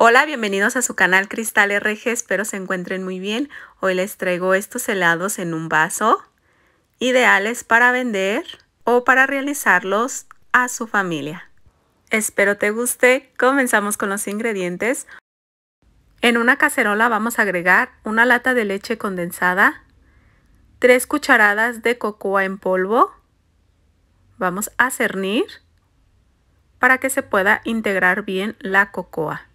Hola, bienvenidos a su canal Cristal RG, espero se encuentren muy bien. Hoy les traigo estos helados en un vaso, ideales para vender o para realizarlos a su familia. Espero te guste, comenzamos con los ingredientes. En una cacerola vamos a agregar una lata de leche condensada, 3 cucharadas de cocoa en polvo, vamos a cernir para que se pueda integrar bien la cocoa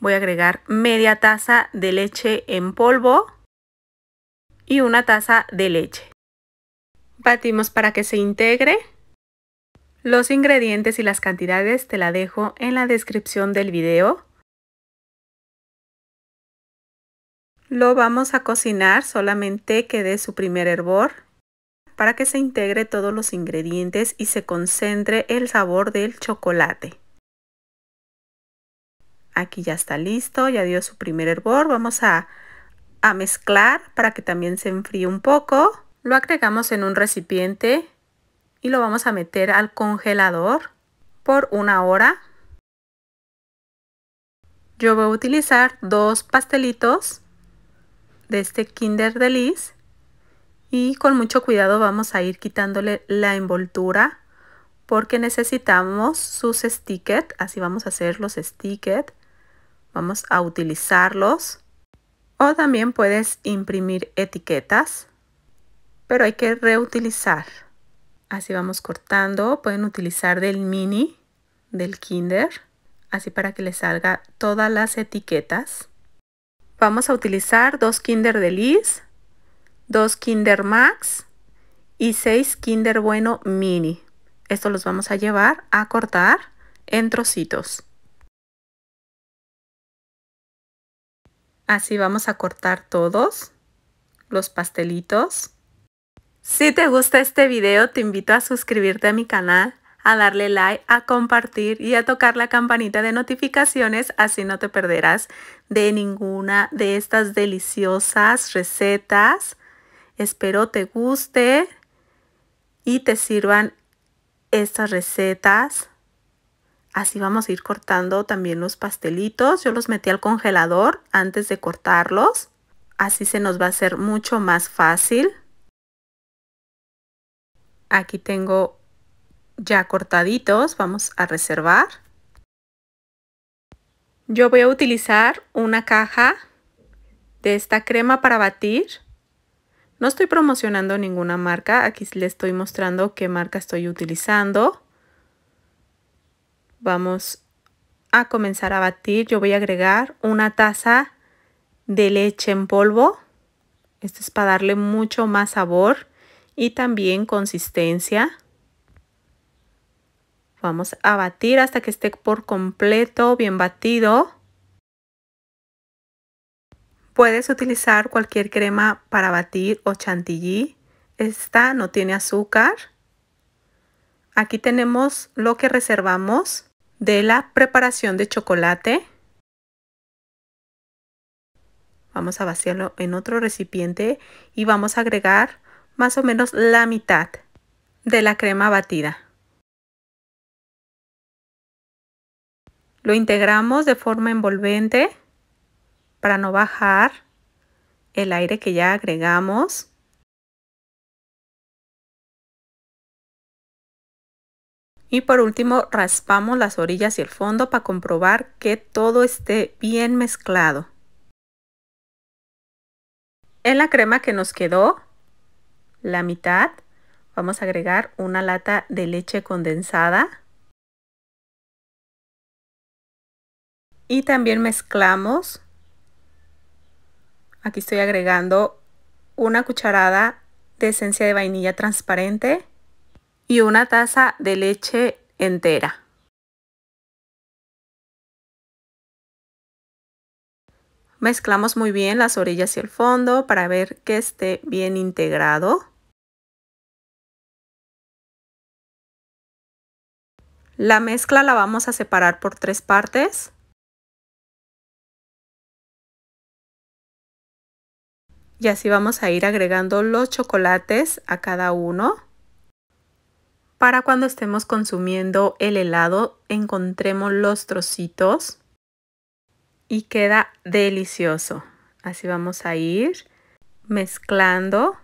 voy a agregar media taza de leche en polvo y una taza de leche. Batimos para que se integre. Los ingredientes y las cantidades te la dejo en la descripción del video. Lo vamos a cocinar solamente que dé su primer hervor para que se integre todos los ingredientes y se concentre el sabor del chocolate. Aquí ya está listo, ya dio su primer hervor. Vamos a, mezclar para que también se enfríe un poco. Lo agregamos en un recipiente y lo vamos a meter al congelador por una hora. Yo voy a utilizar dos pastelitos de este Kinder Delice y con mucho cuidado vamos a ir quitándole la envoltura porque necesitamos sus stickers, así vamos a hacer los stickers Vamos a utilizarlos. O también puedes imprimir etiquetas, pero hay que reutilizar. Así vamos cortando. Pueden utilizar del mini, del kinder, así para que les salga todas las etiquetas. Vamos a utilizar dos kinder de Liz, dos kinder max y seis kinder bueno mini. Esto los vamos a llevar a cortar en trocitos. Así vamos a cortar todos los pastelitos. Si te gusta este video, te invito a suscribirte a mi canal, a darle like, a compartir y a tocar la campanita de notificaciones, así no te perderás de ninguna de estas deliciosas recetas. Espero te guste y te sirvan estas recetas. Así vamos a ir cortando también los pastelitos. Yo los metí al congelador antes de cortarlos. Así se nos va a hacer mucho más fácil. Aquí tengo ya cortaditos. Vamos a reservar. Yo voy a utilizar una caja de esta crema para batir. No estoy promocionando ninguna marca, aquí les estoy mostrando qué marca estoy utilizando. Vamos a comenzar a batir. Yo voy a agregar una taza de leche en polvo. Esto es para darle mucho más sabor y también consistencia. Vamos a batir hasta que esté por completo bien batido. Puedes utilizar cualquier crema para batir o chantilly. Esta no tiene azúcar. Aquí tenemos lo que reservamos de la preparación de chocolate. Vamos a vaciarlo en otro recipiente y vamos a agregar más o menos la mitad de la crema batida. Lo integramos de forma envolvente para no bajar el aire que ya agregamos. Y por último raspamos las orillas y el fondo para comprobar que todo esté bien mezclado. En la crema que nos quedó, la mitad, vamos a agregar una lata de leche condensada. Y también mezclamos, aquí estoy agregando una cucharada de esencia de vainilla transparente y una taza de leche entera. Mezclamos muy bien las orillas y el fondo para ver que esté bien integrado. La mezcla la vamos a separar por tres partes. Y así vamos a ir agregando los chocolates a cada uno para cuando estemos consumiendo el helado encontremos los trocitos y queda delicioso. Así vamos a ir mezclando.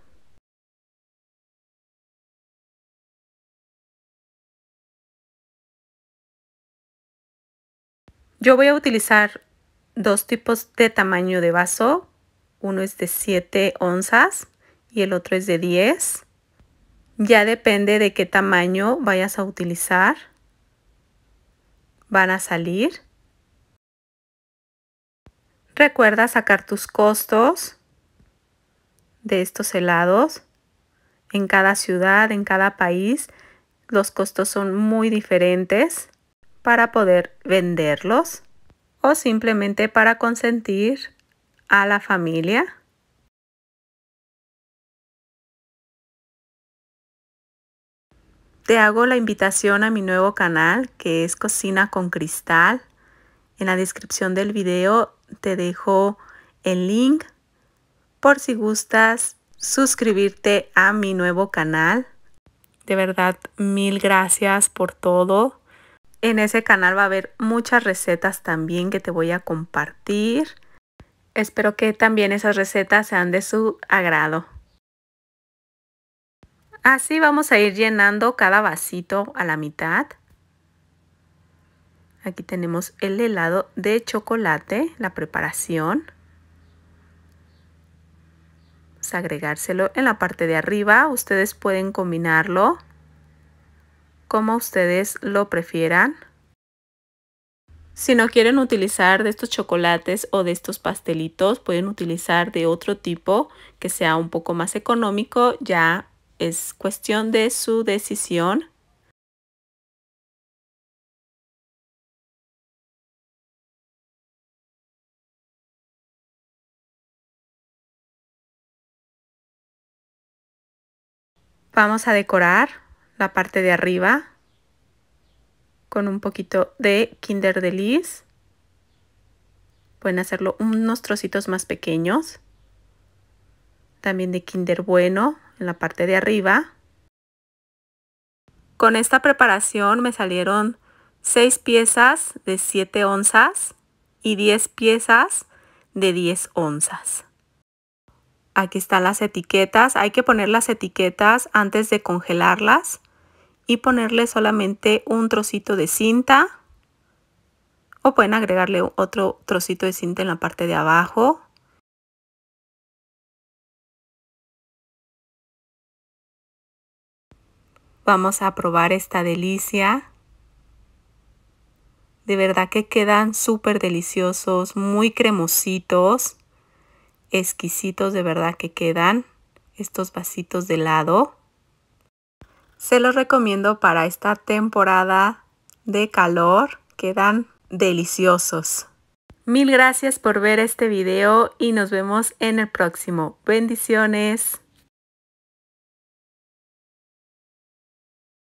Yo voy a utilizar dos tipos de tamaño de vaso. Uno es de 7 onzas y el otro es de 10. Ya depende de qué tamaño vayas a utilizar. Van a salir. Recuerda sacar tus costos de estos helados. En cada ciudad, en cada país, los costos son muy diferentes para poder venderlos o simplemente para consentir a la familia. Te hago la invitación a mi nuevo canal que es Cocina con Cristal. En la descripción del video te dejo el link por si gustas suscribirte a mi nuevo canal. De verdad, mil gracias por todo. En ese canal va a haber muchas recetas también que te voy a compartir. Espero que también esas recetas sean de su agrado. Así vamos a ir llenando cada vasito a la mitad. Aquí tenemos el helado de chocolate, la preparación. Vamos a agregárselo en la parte de arriba. Ustedes pueden combinarlo como ustedes lo prefieran. Si no quieren utilizar de estos chocolates o de estos pastelitos, pueden utilizar de otro tipo que sea un poco más económico ya es cuestión de su decisión. Vamos a decorar la parte de arriba con un poquito de Kinder Delice. Pueden hacerlo unos trocitos más pequeños también de Kinder Bueno en la parte de arriba. Con esta preparación me salieron 6 piezas de 7 onzas y 10 piezas de 10 onzas. Aquí están las etiquetas. Hay que poner las etiquetas antes de congelarlas y ponerle solamente un trocito de cinta o pueden agregarle otro trocito de cinta en la parte de abajo Vamos a probar esta delicia. De verdad que quedan súper deliciosos, muy cremositos, exquisitos de verdad que quedan estos vasitos de helado. Se los recomiendo para esta temporada de calor, quedan deliciosos. Mil gracias por ver este video y nos vemos en el próximo. Bendiciones.